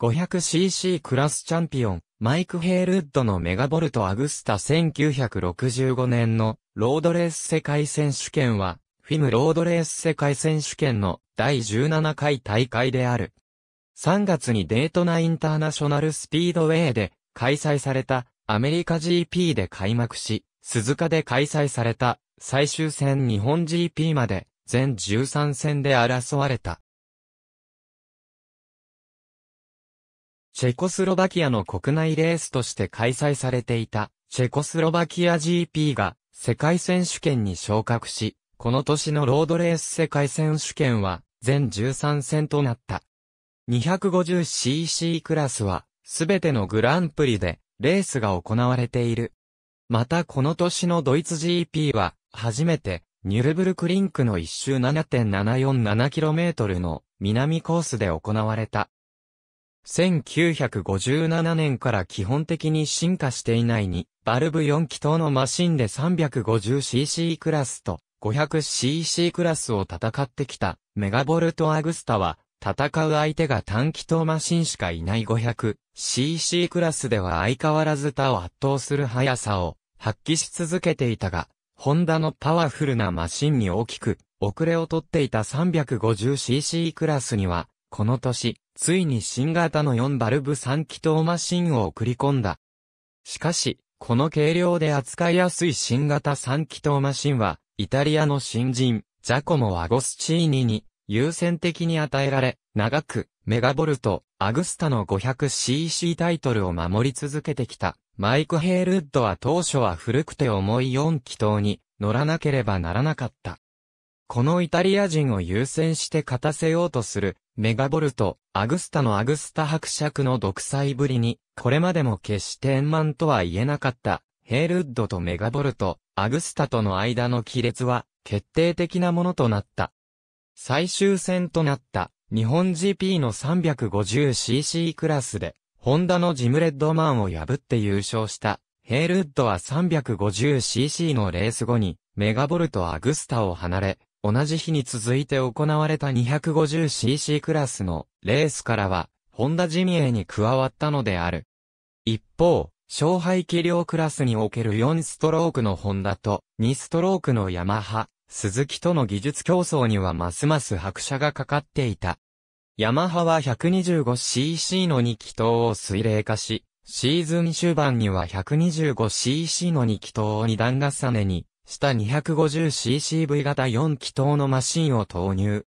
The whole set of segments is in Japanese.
500cc クラスチャンピオン、マイク・ヘールッドのメガボルト・アグスタ1965年のロードレース世界選手権は、フィムロードレース世界選手権の第17回大会である。3月にデートナインターナショナルスピードウェイで開催されたアメリカ GP で開幕し、鈴鹿で開催された最終戦日本 GP まで全13戦で争われた。チェコスロバキアの国内レースとして開催されていた、チェコスロバキア GP が世界選手権に昇格し、この年のロードレース世界選手権は全13戦となった。250cc クラスはすべてのグランプリでレースが行われている。またこの年のドイツ GP は初めてニュルブルクリンクの1周 7.747km の南コースで行われた。1957年から基本的に進化していないに、バルブ4気筒のマシンで 350cc クラスと 500cc クラスを戦ってきたメガボルトアグスタは、戦う相手が短気筒マシンしかいない 500cc クラスでは相変わらず他を圧倒する速さを発揮し続けていたが、ホンダのパワフルなマシンに大きく遅れをとっていた 350cc クラスには、この年、ついに新型の4バルブ3気筒マシンを送り込んだ。しかし、この軽量で扱いやすい新型3気筒マシンは、イタリアの新人、ジャコモ・アゴスチーニに優先的に与えられ、長く、メガボルト、アグスタの 500cc タイトルを守り続けてきた。マイク・ヘイルッドは当初は古くて重い4気筒に乗らなければならなかった。このイタリア人を優先して勝たせようとするメガボルト、アグスタのアグスタ伯爵の独裁ぶりに、これまでも決して円満とは言えなかった、ヘールウッドとメガボルト、アグスタとの間の亀裂は、決定的なものとなった。最終戦となった、日本 GP の 350cc クラスで、ホンダのジムレッドマンを破って優勝した、ヘールウッドは 350cc のレース後に、メガボルトアグスタを離れ、同じ日に続いて行われた 250cc クラスのレースからは、ホンダジミエに加わったのである。一方、勝敗気量クラスにおける4ストロークのホンダと2ストロークのヤマハ、鈴木との技術競争にはますます拍車がかかっていた。ヤマハは 125cc の2気筒を水冷化し、シーズン終盤には 125cc の2気筒を2段重ねに下 250ccV 型4気筒のマシンを投入。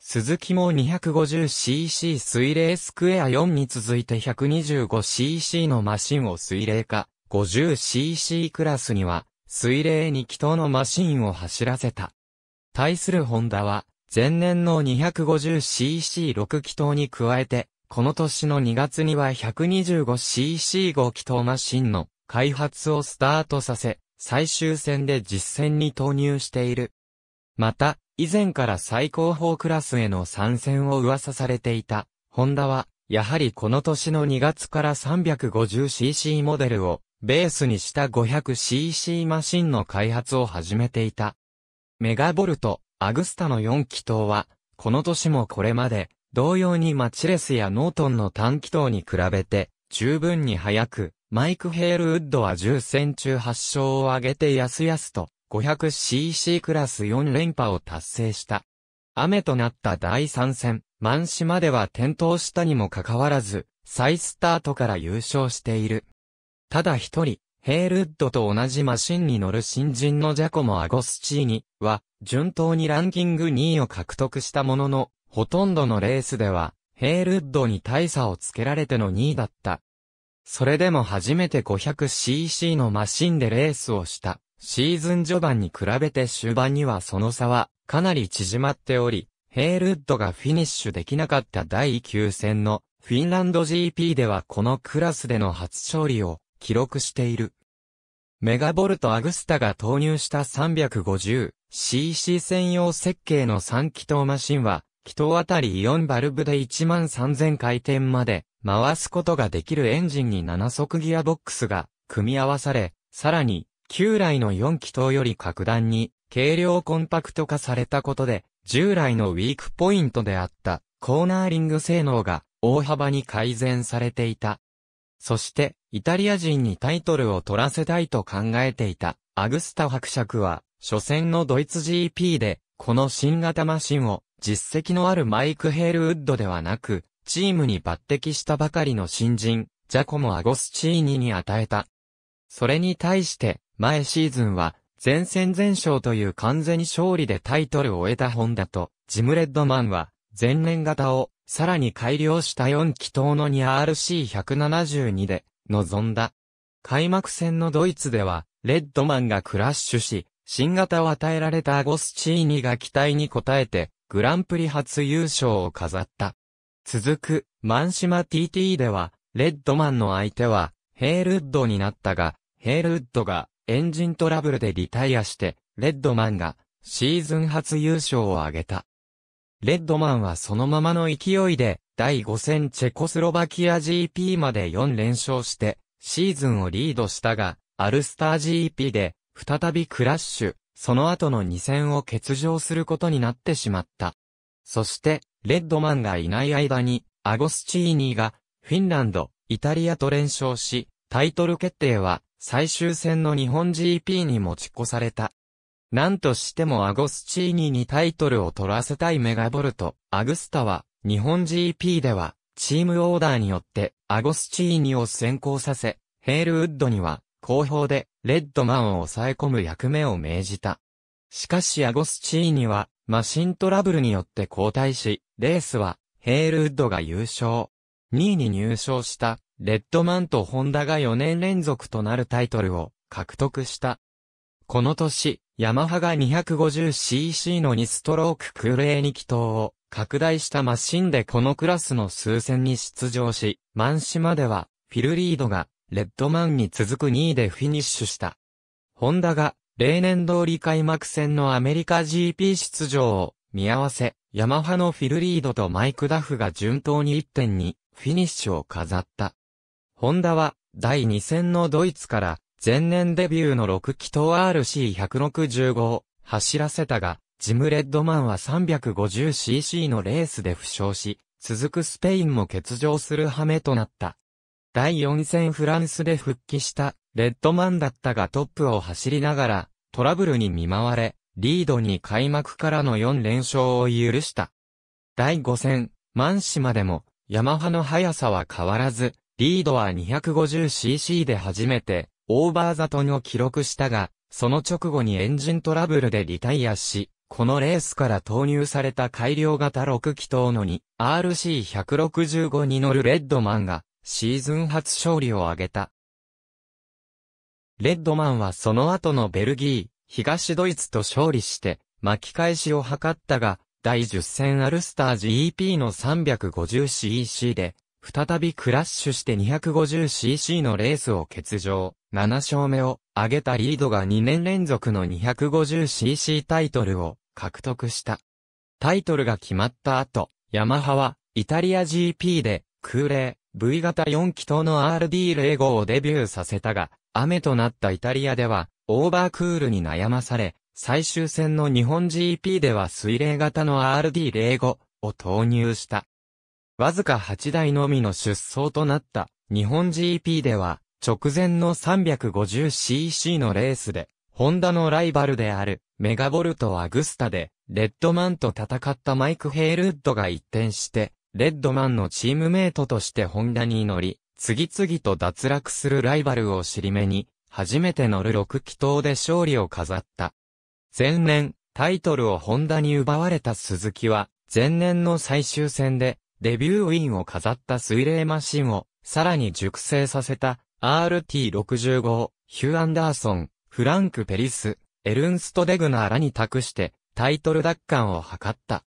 鈴木も 250cc 水冷スクエア4に続いて 125cc のマシンを水冷化、50cc クラスには水冷2気筒のマシンを走らせた。対するホンダは、前年の 250cc6 気筒に加えて、この年の2月には 125cc5 気筒マシンの開発をスタートさせ、最終戦で実戦に投入している。また、以前から最高峰クラスへの参戦を噂されていた、ホンダは、やはりこの年の2月から 350cc モデルを、ベースにした 500cc マシンの開発を始めていた。メガボルト、アグスタの4気筒は、この年もこれまで、同様にマチレスやノートンの短気筒に比べて、十分に速く、マイク・ヘールウッドは10戦中8勝を挙げてやすやすと 500cc クラス4連覇を達成した。雨となった第3戦、満島では転倒したにもかかわらず、再スタートから優勝している。ただ一人、ヘールウッドと同じマシンに乗る新人のジャコモ・アゴスチーニは、順当にランキング2位を獲得したものの、ほとんどのレースでは、ヘールウッドに大差をつけられての2位だった。それでも初めて 500cc のマシンでレースをした。シーズン序盤に比べて終盤にはその差はかなり縮まっており、ヘイルウッドがフィニッシュできなかった第9戦のフィンランド GP ではこのクラスでの初勝利を記録している。メガボルトアグスタが投入した 350cc 専用設計の3気筒マシンは気筒あたり4バルブで13000回転まで回すことができるエンジンに7速ギアボックスが組み合わされ、さらに旧来の4気筒より格段に軽量コンパクト化されたことで、従来のウィークポイントであったコーナーリング性能が大幅に改善されていた。そして、イタリア人にタイトルを取らせたいと考えていたアグスタ伯爵は、初戦のドイツ GP で、この新型マシンを実績のあるマイク・ヘールウッドではなく、チームに抜擢したばかりの新人、ジャコモ・アゴスチーニに与えた。それに対して、前シーズンは、前戦前勝という完全勝利でタイトルを得たホンダと、ジム・レッドマンは、前年型を、さらに改良した4気筒の 2RC172 で、臨んだ。開幕戦のドイツでは、レッドマンがクラッシュし、新型を与えられたアゴスチーニが期待に応えて、グランプリ初優勝を飾った。続く、マンシマ TT では、レッドマンの相手は、ヘイルウッドになったが、ヘイルウッドがエンジントラブルでリタイアして、レッドマンがシーズン初優勝を挙げた。レッドマンはそのままの勢いで、第5戦チェコスロバキア GP まで4連勝して、シーズンをリードしたが、アルスター GP で、再びクラッシュ。その後の2戦を欠場することになってしまった。そして、レッドマンがいない間に、アゴスチーニが、フィンランド、イタリアと連勝し、タイトル決定は、最終戦の日本 GP に持ち越された。なんとしてもアゴスチーニにタイトルを取らせたいメガボルト、アグスタは、日本 GP では、チームオーダーによって、アゴスチーニを先行させ、ヘールウッドには、後方で、レッドマンを抑え込む役目を命じた。しかしアゴスチーニは、マシントラブルによって交代し、レースは、ヘールウッドが優勝。2位に入賞した、レッドマンとホンダが4年連続となるタイトルを獲得した。この年、ヤマハが 250cc の2ストローククレーに気筒を拡大したマシンでこのクラスの数戦に出場し、マンシマでは、フィルリードがレッドマンに続く2位でフィニッシュした。ホンダが、例年通り開幕戦のアメリカ GP 出場を見合わせ、ヤマハのフィルリードとマイク・ダフが順当に1.2フィニッシュを飾った。ホンダは第2戦のドイツから前年デビューの6気筒 RC165 を走らせたが、ジム・レッドマンは 350cc のレースで負傷し、続くスペインも欠場する羽目となった。第4戦フランスで復帰したレッドマンだったがトップを走りながらトラブルに見舞われ、リードに開幕からの4連勝を許した。第5戦、マンシまでも、ヤマハの速さは変わらず、リードは 250cc で初めて、オーバーザトンを記録したが、その直後にエンジントラブルでリタイアし、このレースから投入された改良型6気筒のに RC165 に乗るレッドマンがシーズン初勝利を挙げた。レッドマンはその後のベルギー、東ドイツと勝利して、巻き返しを図ったが、第10戦アルスター GEP の 350cc で、再びクラッシュして 250cc のレースを欠場。7勝目を挙げたリードが2年連続の 250cc タイトルを獲得した。タイトルが決まった後、ヤマハはイタリア GP で空冷 V 型4気筒の RD05 をデビューさせたが、雨となったイタリアでは、オーバークールに悩まされ、最終戦の日本 GP では水冷型の RD05 を投入した。わずか8台のみの出走となった日本 GP では、直前の 350cc のレースで、ホンダのライバルであるメガボルト・アグスタで、レッドマンと戦ったマイク・ヘイルウッドが一転して、レッドマンのチームメイトとしてホンダに乗り、次々と脱落するライバルを尻目に、初めて乗る6気筒で勝利を飾った。前年、タイトルをホンダに奪われた鈴木は、前年の最終戦で、デビューウィンを飾った水冷マシンを、さらに熟成させた、RT65、ヒュー・アンダーソン、フランク・ペリス、エルンスト・デグナーらに託して、タイトル奪還を図った。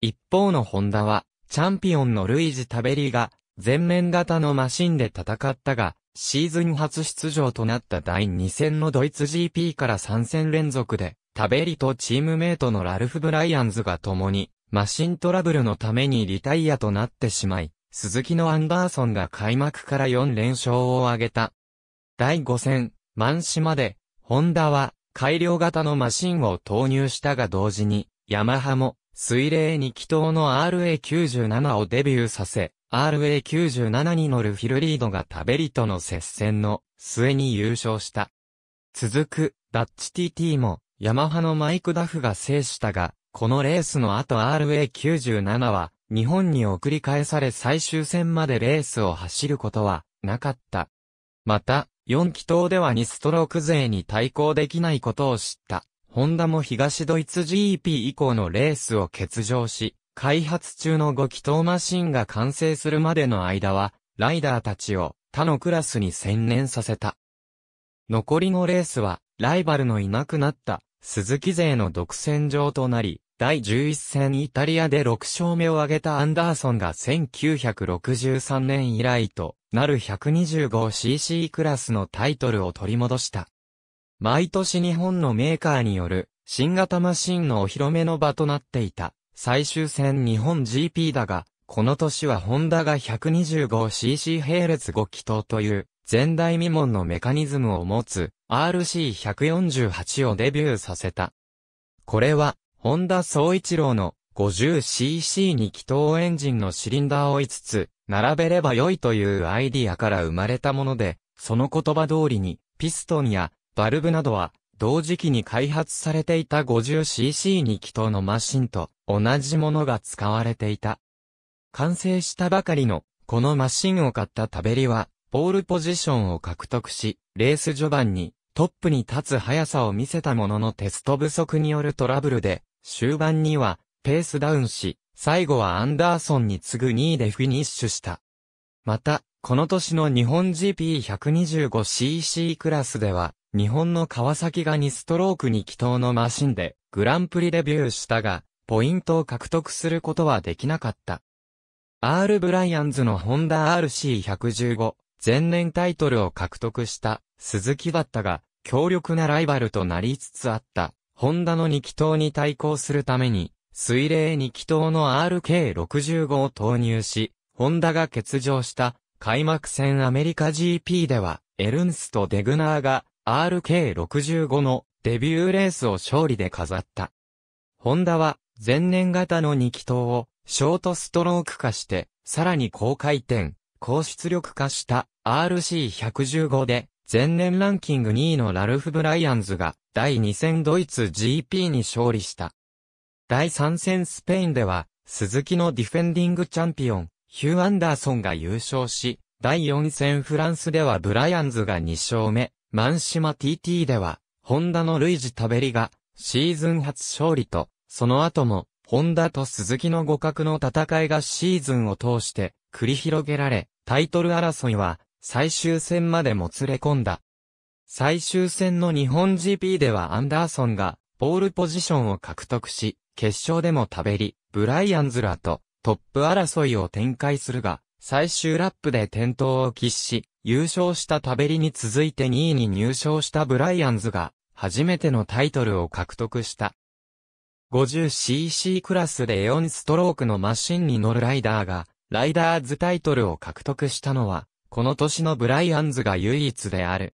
一方のホンダは、チャンピオンのルイジ・タベリが、全面型のマシンで戦ったが、シーズン初出場となった第2戦のドイツ GP から3戦連続で、タベリとチームメイトのラルフ・ブライアンズが共に、マシントラブルのためにリタイアとなってしまい、鈴木のアンダーソンが開幕から4連勝を挙げた。第5戦、満マで、ホンダは改良型のマシンを投入したが同時に、ヤマハも水冷2気筒の RA97 をデビューさせ、RA97 に乗るフィルリードがタベリとの接戦の末に優勝した。続く、ダッチ TT も、ヤマハのマイクダフが制したが、このレースの後 RA97 は、日本に送り返され最終戦までレースを走ることは、なかった。また、4気筒では2ストローク勢に対抗できないことを知った。ホンダも東ドイツ GP 以降のレースを欠場し、開発中の5気筒マシンが完成するまでの間は、ライダーたちを他のクラスに専念させた。残りのレースは、ライバルのいなくなった鈴木勢の独占場となり、第11戦イタリアで6勝目を挙げたアンダーソンが1963年以来となる 125cc クラスのタイトルを取り戻した。毎年日本のメーカーによる新型マシンのお披露目の場となっていた最終戦日本 GP だが、この年はホンダが 125cc 並列5気筒という前代未聞のメカニズムを持つ RC148 をデビューさせた。これは、ホンダ総一郎の 50cc に気筒エンジンのシリンダーを5つ並べれば良いというアイディアから生まれたもので、その言葉通りにピストンやバルブなどは、同時期に開発されていた 50cc2 気筒のマシンと同じものが使われていた。完成したばかりのこのマシンを買ったタベリは、ポールポジションを獲得し、レース序盤にトップに立つ速さを見せたもののテスト不足によるトラブルで、終盤にはペースダウンし、最後はアンダーソンに次ぐ2位でフィニッシュした。また、この年の日本 GP125cc クラスでは、日本の川崎が2ストローク2気筒のマシンでグランプリデビューしたが、ポイントを獲得することはできなかった。R ブライアンズのホンダ RC115 前年タイトルを獲得した鈴木だったが、強力なライバルとなりつつあった、ホンダの2気筒に対抗するために、水冷2気筒の RK65 を投入し、ホンダが欠場した開幕戦アメリカ GP では、エルンスとデグナーが RK65 のデビューレースを勝利で飾った。ホンダは前年型の2気筒をショートストローク化して、さらに高回転、高出力化した RC115 で前年ランキング2位のラルフ・ブライアンズが第2戦ドイツ GP に勝利した。第3戦スペインでは、鈴木のディフェンディングチャンピオン、ヒュー・アンダーソンが優勝し、第4戦フランスではブライアンズが2勝目、マンシマ TT では、ホンダのルイジ・タベリが、シーズン初勝利と、その後も、ホンダと鈴木の互角の戦いがシーズンを通して繰り広げられ、タイトル争いは最終戦までもつれ込んだ。最終戦の日本 GP ではアンダーソンがポールポジションを獲得し、決勝でも食べり、ブライアンズらとトップ争いを展開するが、最終ラップで転倒を喫し、優勝したタベリに続いて2位に入賞したブライアンズが、初めてのタイトルを獲得した。50cc クラスで4ストロークのマシンに乗るライダーが、ライダーズタイトルを獲得したのは、この年のブライアンズが唯一である。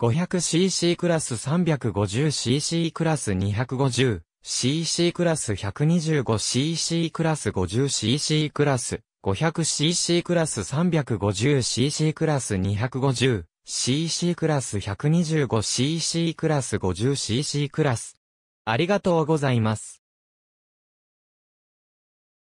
500cc クラス 350cc クラス 250cc クラス 125cc クラス 50cc クラス 500cc クラス 350cc クラス 250cc クラス 125cc クラス 50cc クラス。ありがとうございます。